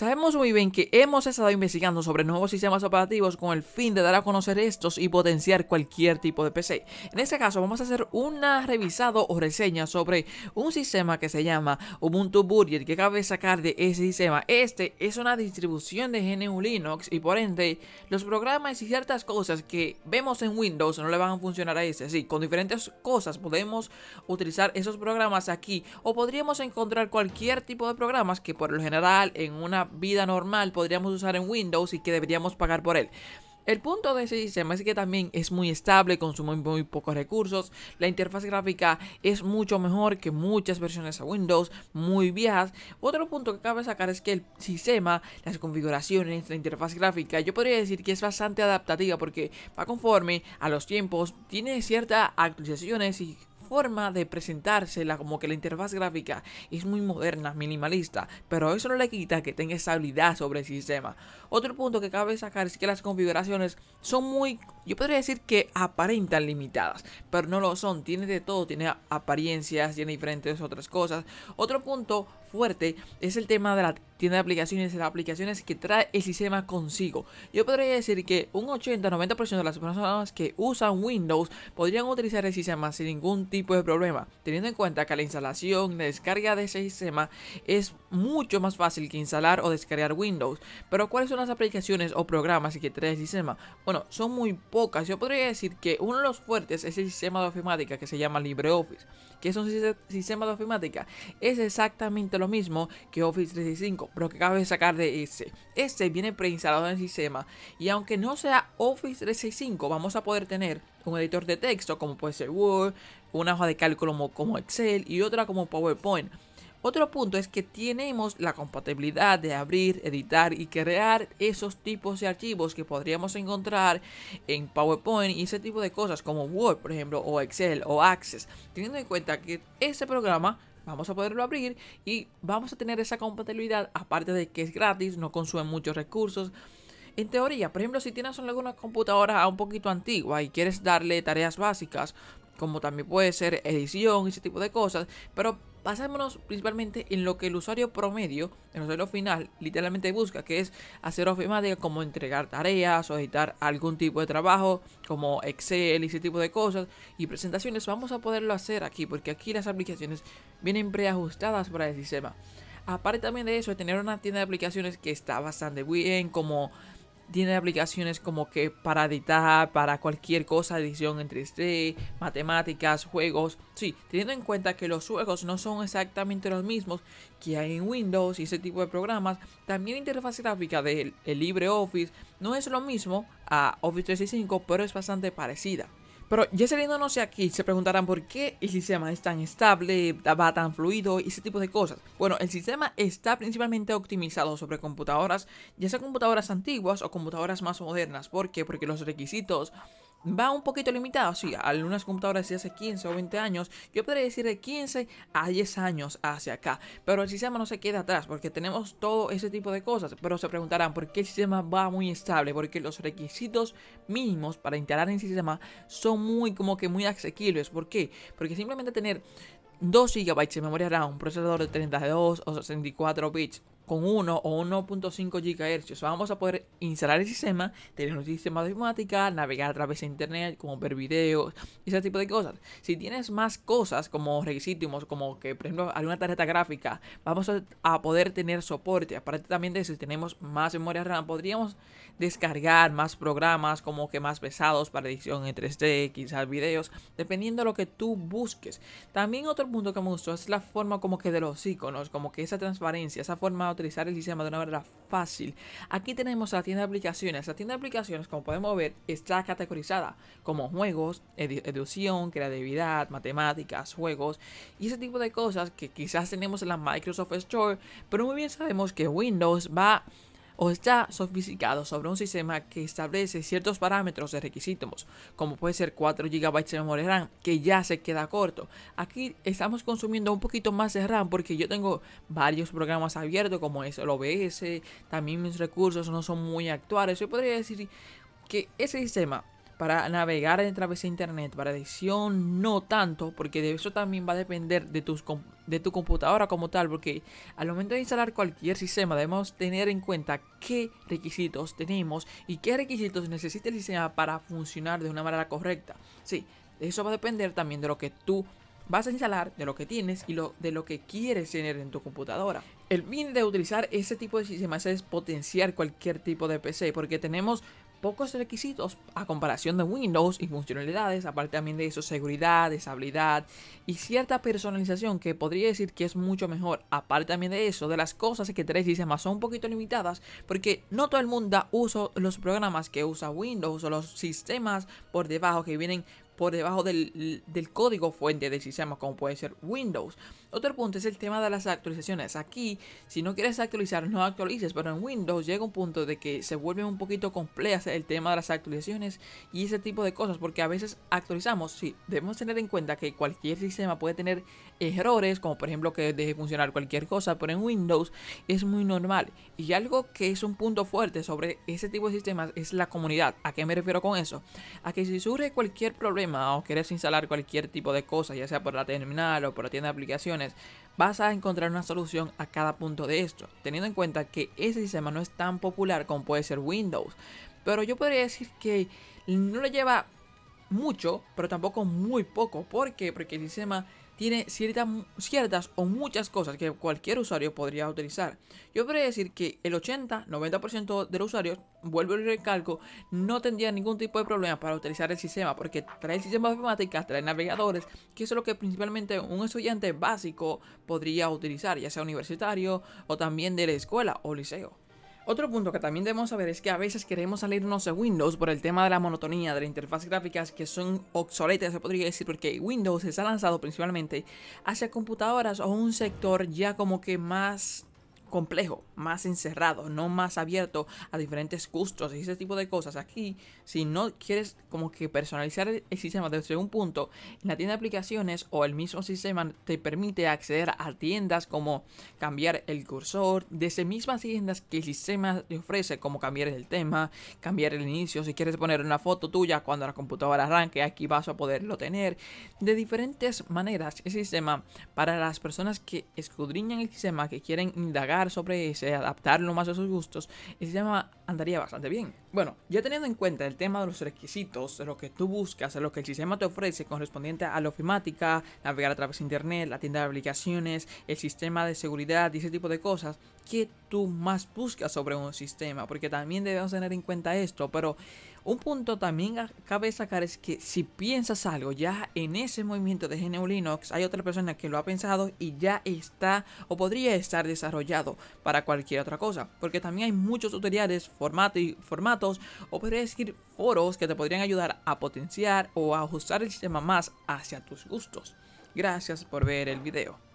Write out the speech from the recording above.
Sabemos muy bien que hemos estado investigando sobre nuevos sistemas operativos con el fin de dar a conocer estos y potenciar cualquier tipo de PC. En este caso vamos a hacer una revisado o reseña sobre un sistema que se llama Ubuntu Burger que cabe sacar de ese sistema. Este es una distribución de GNU Linux y por ende los programas y ciertas cosas que vemos en Windows no le van a funcionar a este. Sí, con diferentes cosas podemos utilizar esos programas aquí o podríamos encontrar cualquier tipo de programas que por lo general en una vida normal podríamos usar en Windows y que deberíamos pagar por él. El punto de ese sistema es que también es muy estable, consume muy pocos recursos, la interfaz gráfica es mucho mejor que muchas versiones a Windows, muy viejas. Otro punto que cabe sacar es que el sistema, las configuraciones, la interfaz gráfica, yo podría decir que es bastante adaptativa porque va conforme a los tiempos, tiene ciertas actualizaciones y forma de presentársela, como que la interfaz gráfica es muy moderna, minimalista, pero eso no le quita que tenga estabilidad sobre el sistema. Otro punto que cabe sacar es que las configuraciones son muy yo podría decir que aparentan limitadas, pero no lo son, tiene de todo, tiene apariencias, tiene diferentes otras cosas. Otro punto fuerte es el tema de la tienda de aplicaciones, las aplicaciones que trae el sistema consigo. Yo podría decir que un 80-90% de las personas que usan Windows podrían utilizar el sistema sin ningún tipo de problema, teniendo en cuenta que la instalación, la descarga de ese sistema es mucho más fácil que instalar o descargar Windows. Pero ¿cuáles son las aplicaciones o programas que trae el sistema? Bueno, son muy pocas. Yo podría decir que uno de los fuertes es el sistema de ofimática que se llama LibreOffice. Que es un sistema de ofimática. Es exactamente lo mismo que Office 365, pero que cabe sacar de ese. Este viene preinstalado en el sistema. Y aunque no sea Office 365, vamos a poder tener un editor de texto como puede ser Word, una hoja de cálculo como Excel y otra como PowerPoint otro punto es que tenemos la compatibilidad de abrir, editar y crear esos tipos de archivos que podríamos encontrar en PowerPoint y ese tipo de cosas como Word, por ejemplo, o Excel o Access, teniendo en cuenta que ese programa vamos a poderlo abrir y vamos a tener esa compatibilidad, aparte de que es gratis, no consume muchos recursos. En teoría, por ejemplo, si tienes alguna computadora un poquito antigua y quieres darle tareas básicas, como también puede ser edición y ese tipo de cosas, pero Pasémonos principalmente en lo que el usuario promedio, el usuario final, literalmente busca, que es hacer ofimática como entregar tareas o editar algún tipo de trabajo, como Excel y ese tipo de cosas, y presentaciones, vamos a poderlo hacer aquí, porque aquí las aplicaciones vienen preajustadas para el sistema. Aparte también de eso, tener una tienda de aplicaciones que está bastante bien, como tiene aplicaciones como que para editar, para cualquier cosa, edición en 3D, matemáticas, juegos. Sí, teniendo en cuenta que los juegos no son exactamente los mismos que hay en Windows y ese tipo de programas, también la interfaz gráfica del LibreOffice no es lo mismo a Office 365, pero es bastante parecida. Pero ya saliéndonos no aquí, se preguntarán por qué el sistema es tan estable, va tan fluido y ese tipo de cosas. Bueno, el sistema está principalmente optimizado sobre computadoras, ya sea computadoras antiguas o computadoras más modernas. ¿Por qué? Porque los requisitos va un poquito limitado. Sí, algunas computadoras de hace 15 o 20 años, yo podría decir de 15 a 10 años hacia acá. Pero el sistema no se queda atrás porque tenemos todo ese tipo de cosas. Pero se preguntarán por qué el sistema va muy estable, porque los requisitos mínimos para instalar en el sistema son muy como que muy asequibles. ¿Por qué? Porque simplemente tener 2 GB de memoria RAM, un procesador de 32 o 64 bits con 1 o 1.5 GHz vamos a poder instalar el sistema, tener un sistema de navegar a través de internet, como ver videos, ese tipo de cosas. Si tienes más cosas como requisitos, como que por ejemplo alguna tarjeta gráfica, vamos a, poder tener soporte. Aparte también de si tenemos más memoria RAM, podríamos descargar más programas como que más pesados para edición en 3D, quizás videos, dependiendo de lo que tú busques. También otro punto que me gustó es la forma como que de los iconos, como que esa transparencia, esa forma utilizar el sistema de una manera fácil. Aquí tenemos la tienda de aplicaciones. La tienda de aplicaciones, como podemos ver, está categorizada como juegos, educación, creatividad, matemáticas, juegos y ese tipo de cosas que quizás tenemos en la Microsoft Store, pero muy bien sabemos que Windows va o está sofisticado sobre un sistema que establece ciertos parámetros de requisitos, como puede ser 4 GB de memoria RAM, que ya se queda corto. Aquí estamos consumiendo un poquito más de RAM porque yo tengo varios programas abiertos como es el OBS, también mis recursos no son muy actuales. Yo podría decir que ese sistema para navegar a través de internet, para edición no tanto, porque de eso también va a depender de, tus, de tu computadora como tal, porque al momento de instalar cualquier sistema debemos tener en cuenta qué requisitos tenemos y qué requisitos necesita el sistema para funcionar de una manera correcta. Sí, eso va a depender también de lo que tú vas a instalar, de lo que tienes y lo, de lo que quieres tener en tu computadora. El fin de utilizar ese tipo de sistemas es potenciar cualquier tipo de PC, porque tenemos pocos requisitos a comparación de Windows y funcionalidades, aparte también de eso, seguridad, estabilidad y cierta personalización que podría decir que es mucho mejor, aparte también de eso, de las cosas que tres más son un poquito limitadas, porque no todo el mundo usa los programas que usa Windows o los sistemas por debajo que vienen por debajo del, código fuente del sistema, como puede ser Windows. Otro punto es el tema de las actualizaciones. Aquí, si no quieres actualizar, no actualices, pero en Windows llega un punto de que se vuelve un poquito complejas el tema de las actualizaciones y ese tipo de cosas, porque a veces actualizamos, sí, debemos tener en cuenta que cualquier sistema puede tener errores, como por ejemplo que deje funcionar cualquier cosa, pero en Windows es muy normal. Y algo que es un punto fuerte sobre ese tipo de sistemas es la comunidad. ¿A qué me refiero con eso? A que si surge cualquier problema, o quieres instalar cualquier tipo de cosa, ya sea por la terminal o por la tienda de aplicaciones, vas a encontrar una solución a cada punto de esto, teniendo en cuenta que ese sistema no es tan popular como puede ser Windows. Pero yo podría decir que no le lleva mucho, pero tampoco muy poco. porque Porque el sistema tiene ciertas, ciertas o muchas cosas que cualquier usuario podría utilizar. Yo podría decir que el 80-90% de los usuarios, vuelvo y recalco, no tendría ningún tipo de problema para utilizar el sistema, porque trae el sistema de trae navegadores, que es lo que principalmente un estudiante básico podría utilizar, ya sea universitario o también de la escuela o liceo. Otro punto que también debemos saber es que a veces queremos salirnos de Windows por el tema de la monotonía de las interfaces gráficas que son obsoletas, se podría decir, porque Windows se ha lanzado principalmente hacia computadoras o un sector ya como que más complejo, más encerrado, no más abierto a diferentes gustos y ese tipo de cosas. Aquí, si no quieres como que personalizar el, sistema desde un punto, en la tienda de aplicaciones o el mismo sistema te permite acceder a tiendas como cambiar el cursor, de esas mismas tiendas que el sistema te ofrece, como cambiar el tema, cambiar el inicio, si quieres poner una foto tuya cuando la computadora arranque, aquí vas a poderlo tener. De diferentes maneras, el sistema para las personas que escudriñan el sistema, que quieren indagar, sobre ese, adaptarlo más a sus gustos. Y se llama andaría bastante bien. Bueno, ya teniendo en cuenta el tema de los requisitos, de lo que tú buscas, de lo que el sistema te ofrece correspondiente a la ofimática, navegar a través de internet, la tienda de aplicaciones, el sistema de seguridad y ese tipo de cosas, ¿qué tú más buscas sobre un sistema? Porque también debemos tener en cuenta esto, pero un punto también cabe sacar es que si piensas algo ya en ese movimiento de GNU Linux, hay otra persona que lo ha pensado y ya está o podría estar desarrollado para cualquier otra cosa. Porque también hay muchos tutoriales formatos o podría decir foros que te podrían ayudar a potenciar o a ajustar el sistema más hacia tus gustos. Gracias por ver el video.